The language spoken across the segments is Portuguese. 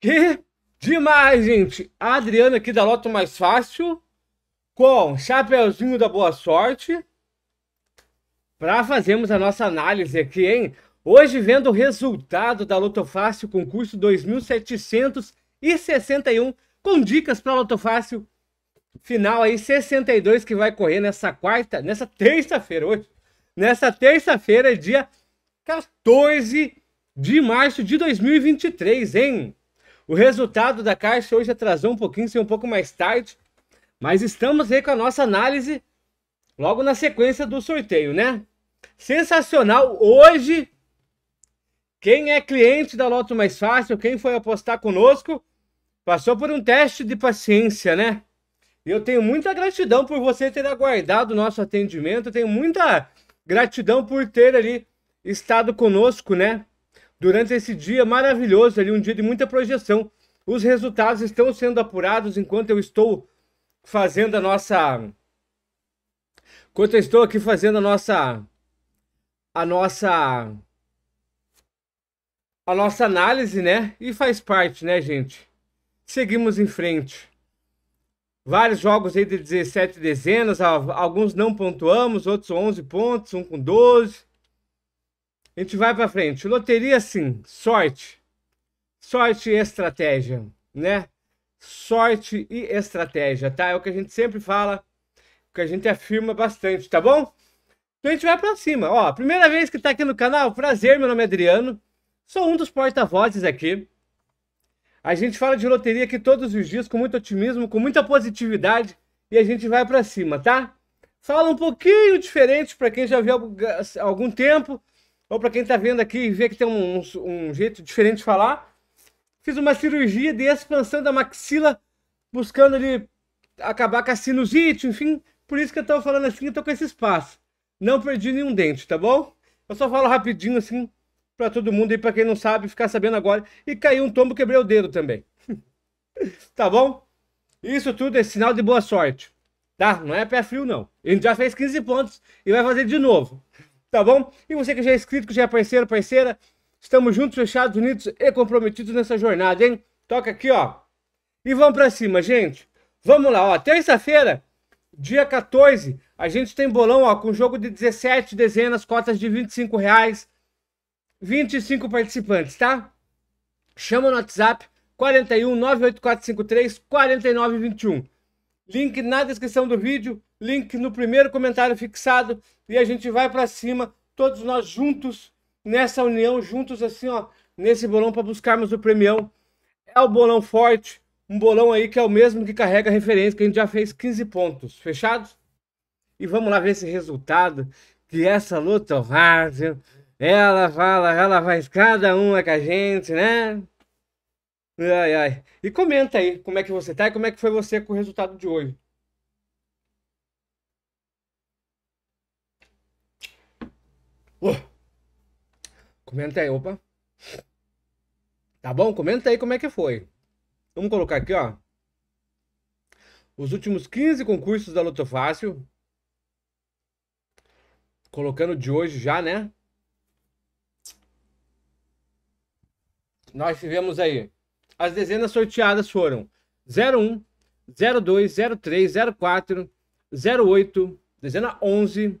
Que demais, gente! A Adriana aqui da Loto Mais Fácil, com Chapeuzinho da Boa Sorte, para fazermos a nossa análise aqui, hein? Hoje, vendo o resultado da Loto Fácil concurso 2761, com dicas para Loto Fácil final aí 62 que vai correr nessa quarta, nessa terça-feira hoje, nessa terça-feira, dia 14 de março de 2023, hein? O resultado da caixa hoje atrasou um pouquinho, saiu um pouco mais tarde. Mas estamos aí com a nossa análise logo na sequência do sorteio, né? Sensacional! Hoje, quem é cliente da Loto Mais Fácil, quem foi apostar conosco, passou por um teste de paciência, né? E Eu tenho muita gratidão por você ter aguardado o nosso atendimento, tenho muita gratidão por ter ali estado conosco, né? Durante esse dia maravilhoso, ali um dia de muita projeção, os resultados estão sendo apurados enquanto eu estou fazendo a nossa enquanto eu estou aqui fazendo a nossa a nossa a nossa análise, né? E faz parte, né, gente? Seguimos em frente. Vários jogos aí de 17 dezenas, alguns não pontuamos, outros 11 pontos, um com 12. A gente vai para frente. Loteria, sim. Sorte. Sorte e estratégia, né? Sorte e estratégia, tá? É o que a gente sempre fala, o que a gente afirma bastante, tá bom? Então a gente vai para cima. Ó, primeira vez que tá aqui no canal, prazer, meu nome é Adriano. Sou um dos porta-vozes aqui. A gente fala de loteria aqui todos os dias com muito otimismo, com muita positividade e a gente vai para cima, tá? Fala um pouquinho diferente para quem já viu há algum tempo, ou para quem está vendo aqui e vê que tem um, um, jeito diferente de falar, fiz uma cirurgia de expansão da maxila, buscando ali acabar com a sinusite, enfim. Por isso que eu estou falando assim, eu tô com esse espaço. Não perdi nenhum dente, tá bom? Eu só falo rapidinho assim, para todo mundo e para quem não sabe, ficar sabendo agora. E caiu um tombo, quebrei o dedo também. tá bom? Isso tudo é sinal de boa sorte. Tá? Não é pé frio, não. Ele já fez 15 pontos e vai fazer de novo tá bom? E você que já é inscrito, que já é parceiro, parceira, estamos juntos, fechados, unidos e comprometidos nessa jornada, hein? Toca aqui, ó. E vamos pra cima, gente. Vamos lá, ó. Terça-feira, dia 14, a gente tem bolão, ó, com jogo de 17 dezenas, cotas de 25 reais, 25 participantes, tá? Chama no WhatsApp 41 98453 4921. Link na descrição do vídeo link no primeiro comentário fixado e a gente vai para cima, todos nós juntos, nessa união, juntos assim, ó, nesse bolão para buscarmos o premião. É o bolão forte, um bolão aí que é o mesmo que carrega a referência, que a gente já fez 15 pontos, fechados? E vamos lá ver esse resultado, que essa luta rádio, ela fala, ela faz cada uma é com a gente, né? Ai, ai. E comenta aí como é que você tá e como é que foi você com o resultado de hoje. Uh, comenta aí, opa. Tá bom? Comenta aí como é que foi. Vamos colocar aqui, ó. Os últimos 15 concursos da Loto Fácil. Colocando de hoje já, né? Nós tivemos aí. As dezenas sorteadas foram 01, 02, 03, 04, 08, dezena 11,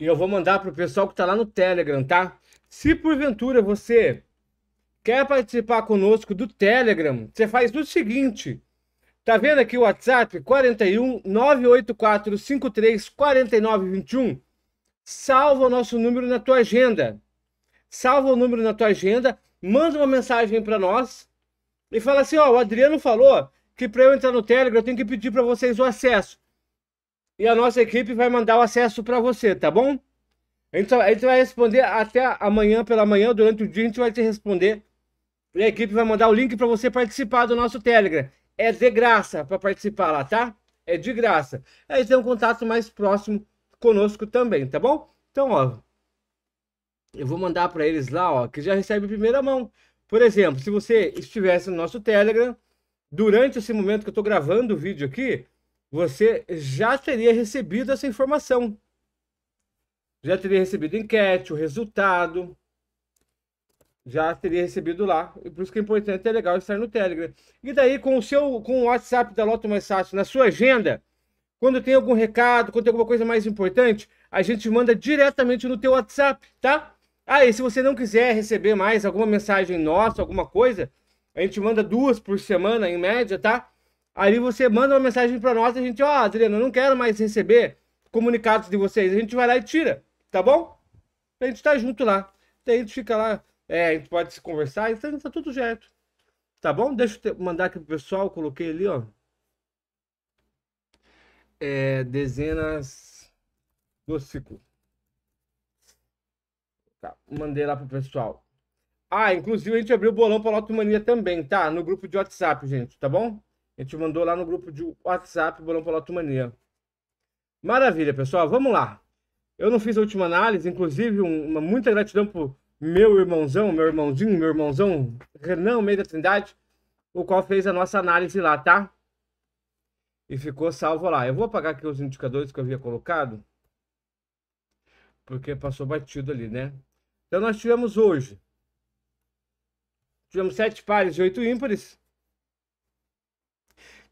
E eu vou mandar para o pessoal que está lá no Telegram, tá? Se porventura você quer participar conosco do Telegram, você faz o seguinte. Tá vendo aqui o WhatsApp? 41 984 53 4921. Salva o nosso número na tua agenda. Salva o número na tua agenda, manda uma mensagem para nós e fala assim: ó, o Adriano falou que para eu entrar no Telegram eu tenho que pedir para vocês o acesso e a nossa equipe vai mandar o acesso para você, tá bom? A gente, a gente vai responder até amanhã pela manhã, durante o dia a gente vai te responder. E a equipe vai mandar o link para você participar do nosso Telegram. É de graça para participar lá, tá? É de graça. Aí tem um contato mais próximo conosco também, tá bom? Então, ó, eu vou mandar para eles lá, ó, que já recebe primeira mão. Por exemplo, se você estivesse no nosso Telegram, durante esse momento que eu estou gravando o vídeo aqui, você já teria recebido essa informação. Já teria recebido enquete, o resultado. Já teria recebido lá. E por isso que é importante, é legal estar no Telegram. E daí, com o seu com o WhatsApp da Loto Mais Fácil na sua agenda, quando tem algum recado, quando tem alguma coisa mais importante, a gente manda diretamente no teu WhatsApp, tá? Ah, e se você não quiser receber mais alguma mensagem nossa, alguma coisa, a gente manda duas por semana em média, tá? Aí você manda uma mensagem para nós a gente, ó, oh, Adriano, eu não quero mais receber comunicados de vocês. A gente vai lá e tira, tá bom? A gente tá junto lá. Daí a gente fica lá, é, a gente pode se conversar, então tá tudo certo. Tá bom? Deixa eu te, mandar aqui pro pessoal, coloquei ali, ó. É, dezenas do ciclo. Tá, mandei lá pro pessoal. Ah, inclusive a gente abriu o bolão para a Lotomania também, tá? No grupo de WhatsApp, gente, tá bom? A gente mandou lá no grupo de WhatsApp Bolão Poloto Mania. Maravilha, pessoal. Vamos lá. Eu não fiz a última análise, inclusive, uma muita gratidão por meu irmãozão, meu irmãozinho, meu irmãozão, Renan Meio da Trindade, o qual fez a nossa análise lá, tá? E ficou salvo lá. Eu vou apagar aqui os indicadores que eu havia colocado, porque passou batido ali, né? Então nós tivemos hoje. Tivemos sete pares e oito ímpares.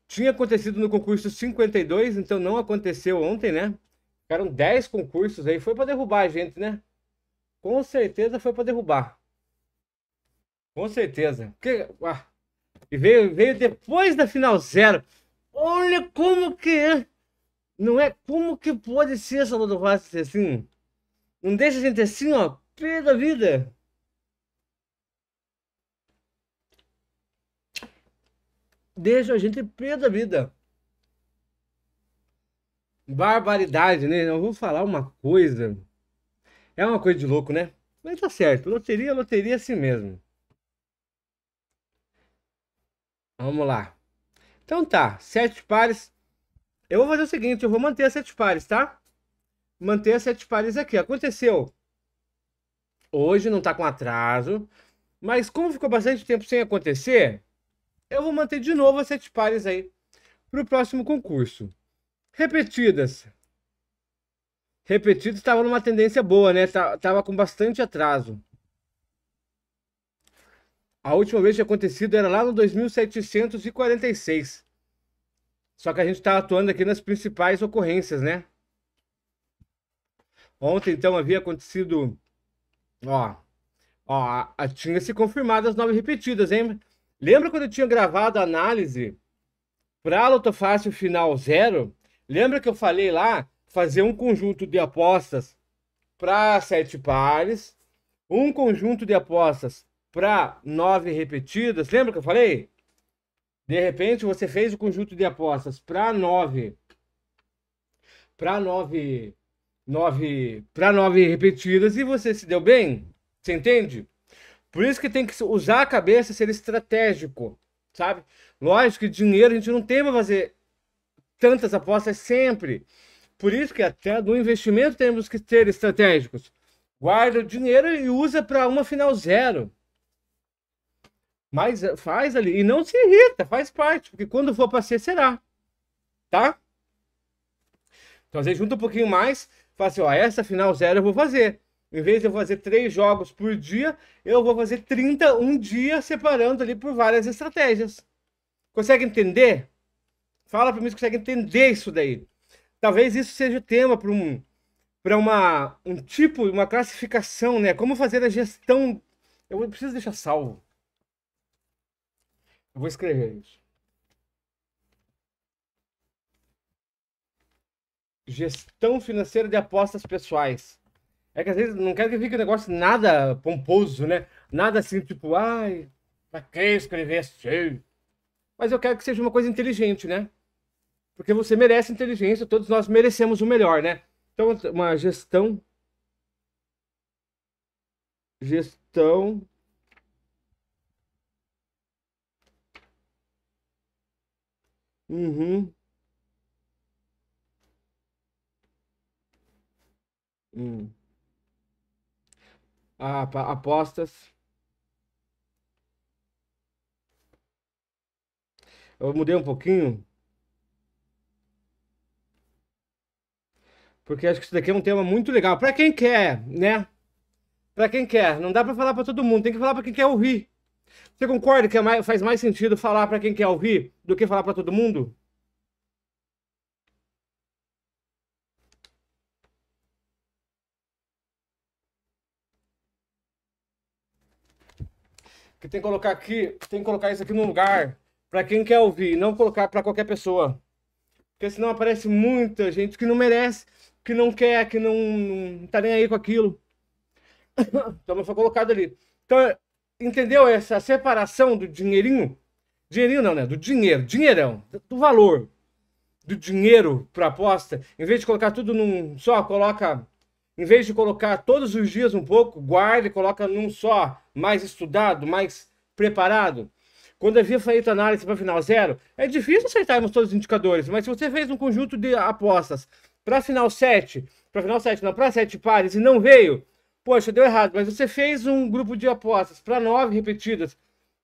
Tinha acontecido no concurso 52, então não aconteceu ontem, né? Ficaram 10 concursos aí, foi para derrubar a gente, né? Com certeza foi para derrubar. Com certeza. Porque, ah, e veio, veio depois da final zero. Olha como que é. Não é como que pode ser, Salvador Rossi, assim. Não deixa a gente assim, ó, pé da vida. deixam a gente perder da vida. Barbaridade, né? eu vou falar uma coisa. É uma coisa de louco, né? Mas tá certo. Loteria, loteria é assim mesmo. Vamos lá. Então tá. Sete pares. Eu vou fazer o seguinte. Eu vou manter as sete pares, tá? Manter as sete pares aqui. Aconteceu. Hoje não tá com atraso. Mas como ficou bastante tempo sem acontecer, eu vou manter de novo as sete pares aí para o próximo concurso. Repetidas. Repetidas estava numa tendência boa, né? Tava com bastante atraso. A última vez que acontecido era lá no 2746. Só que a gente está atuando aqui nas principais ocorrências, né? Ontem, então, havia acontecido. Ó. Ó, tinha se confirmado as nove repetidas, hein? Lembra quando eu tinha gravado a análise para Lotofácil Final Zero? Lembra que eu falei lá fazer um conjunto de apostas para sete pares, um conjunto de apostas para nove repetidas? Lembra que eu falei? De repente você fez o conjunto de apostas para nove, para nove, nove, para nove repetidas e você se deu bem. Você entende? Por isso que tem que usar a cabeça e ser estratégico, sabe? Lógico que dinheiro a gente não tem para fazer tantas apostas sempre. Por isso que até no investimento temos que ser estratégicos. Guarda o dinheiro e usa para uma final zero. Mas eh, faz ali. E não se irrita, faz parte. Porque quando for para ser, será. Tá? Então, às vezes, junta um pouquinho mais. Fala assim, ó, essa final zero eu vou fazer. Em vez de eu fazer três jogos por dia, eu vou fazer 30 um dia separando ali por várias estratégias. Consegue entender? Fala para mim se consegue entender isso daí. Talvez isso seja o tema para um para uma um tipo, uma classificação, né? Como fazer a gestão? Eu preciso deixar salvo. Eu vou escrever isso. Gestão financeira de apostas pessoais. É que às vezes não quero que fique um negócio nada pomposo, né? Nada assim, tipo, ai, pra que escrever assim? Mas eu quero que seja uma coisa inteligente, né? Porque você merece inteligência, todos nós merecemos o melhor, né? Então, uma gestão. Gestão. Uhum. Hum apostas. Eu mudei um pouquinho. Porque acho que isso daqui é um tema muito legal. Para quem quer, né? Para quem quer. Não dá para falar para todo mundo. Tem que falar para quem quer ouvir. Você concorda que é faz mais sentido falar para quem quer ouvir do que falar para todo mundo? que tem que colocar aqui, tem que colocar isso aqui no lugar para quem quer ouvir, não colocar para qualquer pessoa. Porque senão aparece muita gente que não merece, que não quer, que não, não tá nem aí com aquilo. então foi colocado ali. Então, entendeu essa separação do dinheirinho? Dinheirinho não, né? Do dinheiro, dinheirão, do valor do dinheiro para aposta. Em vez de colocar tudo num só, coloca em vez de colocar todos os dias um pouco, guarda e coloca num só, mais estudado, mais preparado. Quando havia feito análise para final zero, é difícil aceitarmos todos os indicadores, mas se você fez um conjunto de apostas para final 7, para final 7, não, para 7 pares e não veio, poxa, deu errado, mas você fez um grupo de apostas para 9 repetidas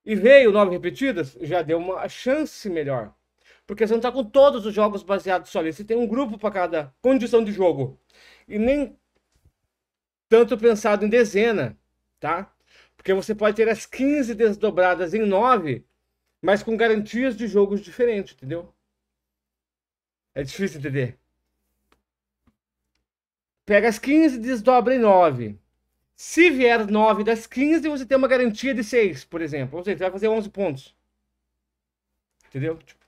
e veio 9 repetidas, já deu uma chance melhor. Porque você não está com todos os jogos baseados só ali, você tem um grupo para cada condição de jogo. E nem tanto pensado em dezena, tá? Porque você pode ter as 15 desdobradas em 9, mas com garantias de jogos diferentes, entendeu? É difícil entender. Pega as 15 e desdobra em 9. Se vier 9 das 15, você tem uma garantia de 6, por exemplo. Ou seja, você vai fazer 11 pontos. Entendeu? Tipo,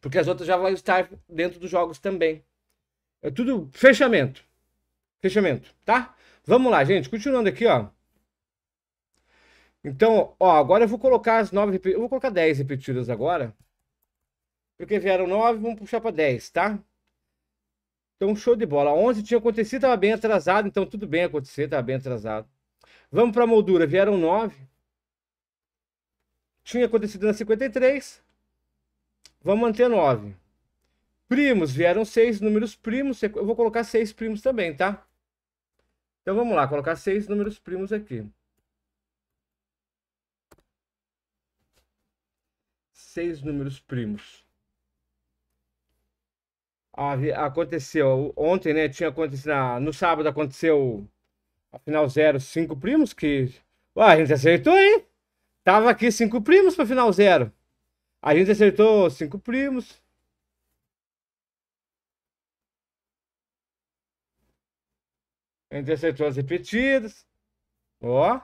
porque as outras já vão estar dentro dos jogos também. É tudo fechamento fechamento, tá? Vamos lá, gente, continuando aqui, ó. Então, ó, agora eu vou colocar as nove eu vou colocar dez repetidas agora. Porque vieram nove vamos puxar para dez tá? Então, show de bola. onze tinha acontecido, estava bem atrasado, então tudo bem acontecer, tava bem atrasado. Vamos para moldura, vieram nove Tinha acontecido na 53. Vamos manter nove Primos, vieram seis números primos, eu vou colocar seis primos também, tá? Então vamos lá, colocar seis números primos aqui. seis números primos. Ah, aconteceu ontem, né? Tinha acontecido ah, no sábado aconteceu a final 0, 5 primos que Ué, a gente acertou, hein? Tava aqui 5 primos para final 0. A gente acertou 5 primos. as repetidas. Ó.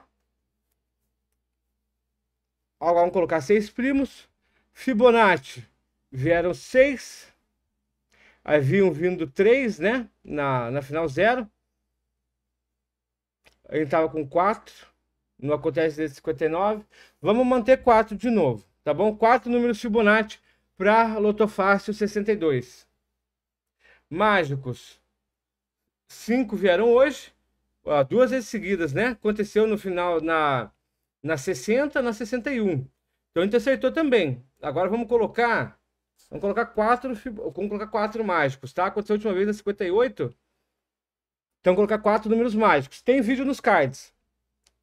Agora vamos colocar seis primos. Fibonacci vieram seis. Haviam vindo três, né? Na, na final zero. A gente tava com quatro. Não acontece de 59. Vamos manter quatro de novo, tá bom? Quatro números Fibonacci para Lotofácil 62. Mágicos cinco vieram hoje, duas vezes seguidas, né? Aconteceu no final na, na 60, na 61. Então a gente acertou também. Agora vamos colocar. Vamos colocar quatro. Vamos colocar quatro mágicos, tá? Aconteceu a última vez na 58. Então colocar quatro números mágicos. Tem vídeo nos cards.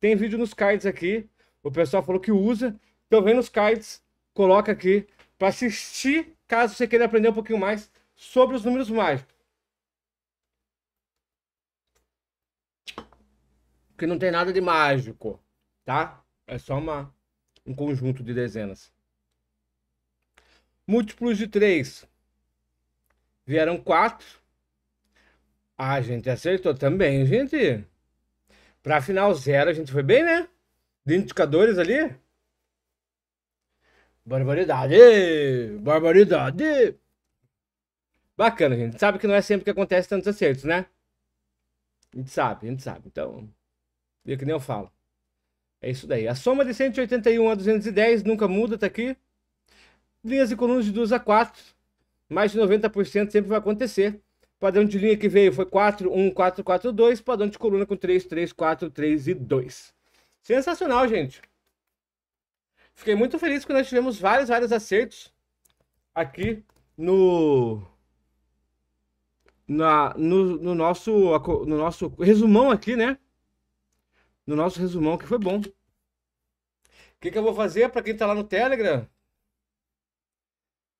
Tem vídeo nos cards aqui. O pessoal falou que usa. Então vem nos cards, coloca aqui para assistir, caso você queira aprender um pouquinho mais sobre os números mágicos. que não tem nada de mágico, tá? É só uma, um conjunto de dezenas. Múltiplos de 3. Vieram 4. Ah, a gente, acertou também, gente. para final zero, a gente foi bem, né? De indicadores ali. Barbaridade! Barbaridade! Bacana, gente. Sabe que não é sempre que acontece tantos acertos, né? A gente sabe, a gente sabe. Então, e É que nem eu falo. É isso daí. A soma de 181 a 210 nunca muda, tá aqui. Linhas e colunas de 2 a 4. Mais de 90% sempre vai acontecer. Padrão de linha que veio foi 4, 1, 4, 4, 2. Padrão de coluna com 3, 3, 4, 3 e 2. Sensacional, gente. Fiquei muito feliz quando nós tivemos vários, vários acertos aqui no na, no, no, nosso, no nosso resumão aqui, né? no nosso resumão, que foi bom. O que, que eu vou fazer para quem está lá no Telegram?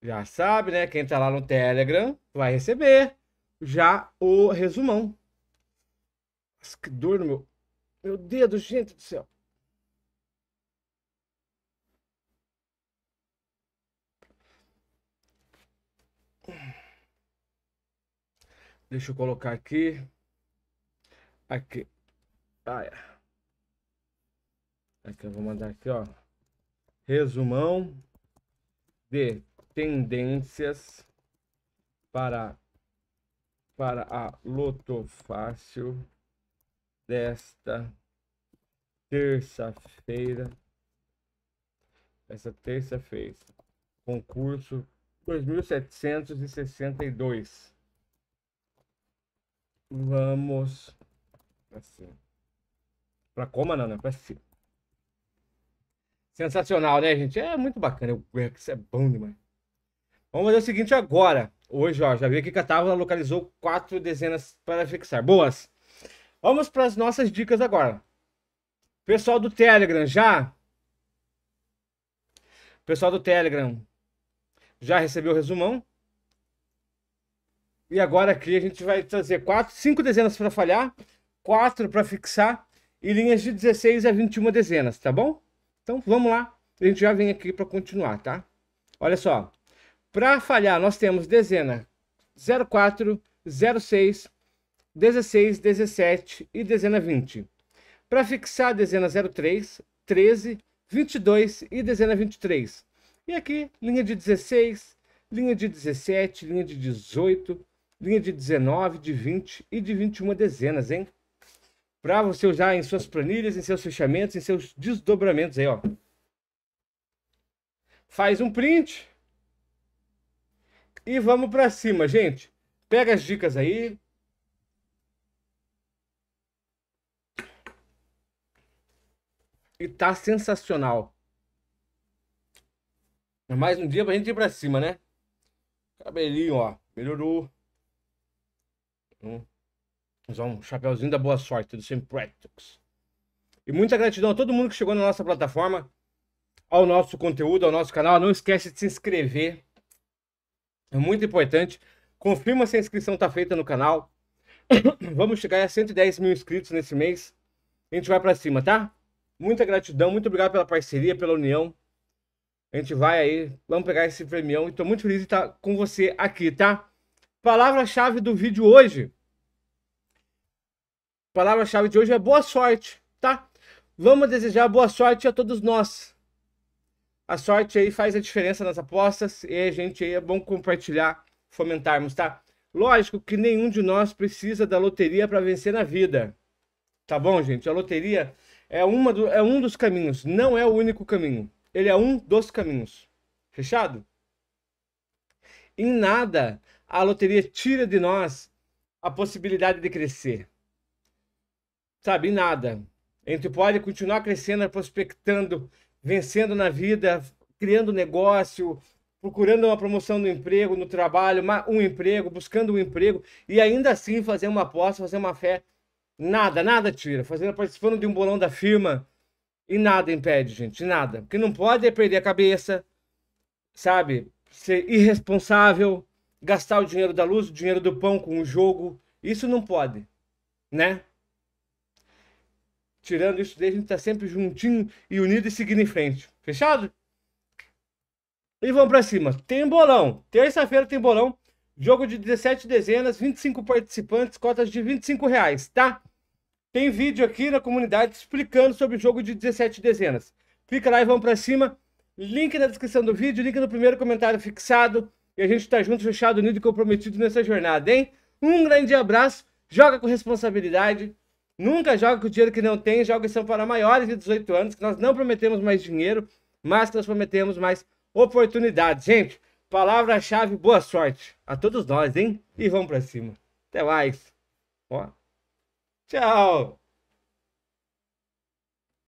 Já sabe, né? Quem está lá no Telegram vai receber já o resumão. Nossa, que dor no meu. Meu dedo, gente do céu. Deixa eu colocar aqui. Aqui. Ah, é. Aqui eu vou mandar aqui, ó. Resumão de tendências para para a Loto Fácil desta terça-feira. Essa terça-feira. Concurso 2762. Vamos assim. Para coma não, né? Para cima. Sensacional, né, gente? É muito bacana. Eu, isso é bom demais. Vamos fazer o seguinte agora. Hoje, ó, já vi aqui que a tábua localizou quatro dezenas para fixar. Boas! Vamos para as nossas dicas agora. Pessoal do Telegram, já? Pessoal do Telegram, já recebeu o resumão? E agora aqui a gente vai trazer quatro, cinco dezenas para falhar, quatro para fixar e linhas de 16 a 21 dezenas, tá bom? Então vamos lá, a gente já vem aqui para continuar, tá? Olha só, para falhar nós temos dezena 04, 06, 16, 17 e dezena 20. Para fixar a dezena 03, 13, 22 e dezena 23. E aqui, linha de 16, linha de 17, linha de 18, linha de 19, de 20 e de 21 dezenas, hein? para você usar em suas planilhas, em seus fechamentos, em seus desdobramentos aí, ó. Faz um print e vamos para cima, gente. Pega as dicas aí. E tá sensacional. É mais um dia pra gente ir pra cima, né? Cabelinho, ó. Melhorou. Hum. Usar um chapéuzinho da boa sorte do Simpractics. E muita gratidão a todo mundo que chegou na nossa plataforma, ao nosso conteúdo, ao nosso canal. Não esquece de se inscrever. É muito importante. Confirma se a inscrição está feita no canal. Vamos chegar a 110 mil inscritos nesse mês. A gente vai para cima, tá? Muita gratidão, muito obrigado pela parceria, pela união. A gente vai aí, vamos pegar esse premião. Estou muito feliz de estar com você aqui, tá? Palavra-chave do vídeo hoje palavra-chave de hoje é boa sorte, tá? Vamos desejar boa sorte a todos nós. A sorte aí faz a diferença nas apostas e a gente aí é bom compartilhar, fomentarmos, tá? Lógico que nenhum de nós precisa da loteria para vencer na vida. Tá bom, gente? A loteria é, uma do, é um dos caminhos, não é o único caminho. Ele é um dos caminhos. Fechado? Em nada a loteria tira de nós a possibilidade de crescer sabe, nada. A gente pode continuar crescendo, prospectando, vencendo na vida, criando negócio, procurando uma promoção no emprego, no trabalho, um emprego, buscando um emprego e ainda assim fazer uma aposta, fazer uma fé. Nada, nada tira. Fazendo, participando de um bolão da firma e nada impede, gente, nada. O que não pode é perder a cabeça, sabe? Ser irresponsável, gastar o dinheiro da luz, o dinheiro do pão com o jogo. Isso não pode, né? Tirando isso daí, a gente tá sempre juntinho e unido e seguindo em frente. Fechado? E vamos para cima. Tem bolão. Terça-feira tem bolão. Jogo de 17 dezenas, 25 participantes, cotas de 25 reais, tá? Tem vídeo aqui na comunidade explicando sobre o jogo de 17 dezenas. Clica lá e vamos para cima. Link na descrição do vídeo, link no primeiro comentário fixado. E a gente tá junto, fechado, unido e comprometido nessa jornada, hein? Um grande abraço, joga com responsabilidade. Nunca joga com o dinheiro que não tem, jogos são para maiores de 18 anos, que nós não prometemos mais dinheiro, mas que nós prometemos mais oportunidades. Gente, palavra-chave, boa sorte a todos nós, hein? E vamos para cima. Até mais. Ó. Tchau.